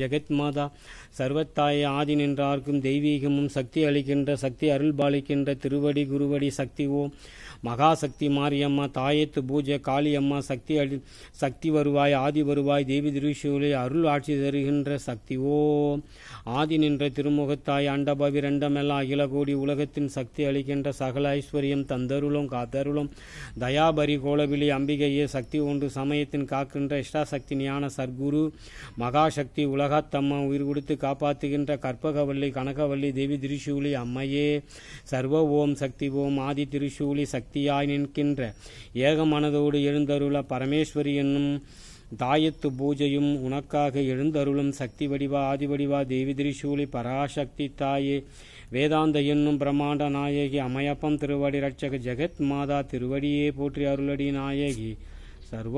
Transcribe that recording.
ஜெகத்மாதா சர்வத்தாய ஆதி நின்றார்க்கும் தெய்வீகமும் சக்தி அளிக்கின்ற சக்தி அருள் பாலிக்கின்ற திருவடி குருவடி சக்தி ஓம் மகாசக்தி மாரியம்மா தாயத்து பூஜை காளியம்மா சக்தி அழி சக்தி வருவாய் ஆதி வருவாய் தேவி திருஷூலை அருள் ஆட்சி தருகின்ற சக்தி ஓம் ஆதி நின்ற திருமுகத்தாய் அண்டபவி ரெண்டமெல்லாம் அகில கோடி உலகத்தின் சக்தி அளிக்கின்ற சகல ஐஸ்வர்யம் தந்தருளும் காத்தருளும் தயாபரி கோலவிழி அம்பிகையே சக்தி ஒன்று சமயத்தின் காக்கின்ற இஷ்டாசக்தி ஞான சர்க்குரு மகாசக்தி உலக உலகத்தம்மா உயிர் கொடுத்து காப்பாற்றுகின்ற கற்பகவல்லி கனகவல்லி தேவி திரிசூலி அம்மையே சர்வ ஓம் சக்தி ஓம் ஆதி திரிசூலி சக்தியாய் நிற்கின்ற ஏகமனதோடு எழுந்தருள பரமேஸ்வரி என்னும் தாயத்து பூஜையும் உனக்காக எழுந்தருளும் சக்தி வடிவா ஆதி வடிவா தேவி திரிசூலி பராசக்தி தாயே வேதாந்த என்னும் பிரம்மாண்ட நாயகி அமயப்பம் திருவடி ரட்சக ஜெகத் மாதா திருவடியே போற்றி அருளடி நாயகி சர்வவோம்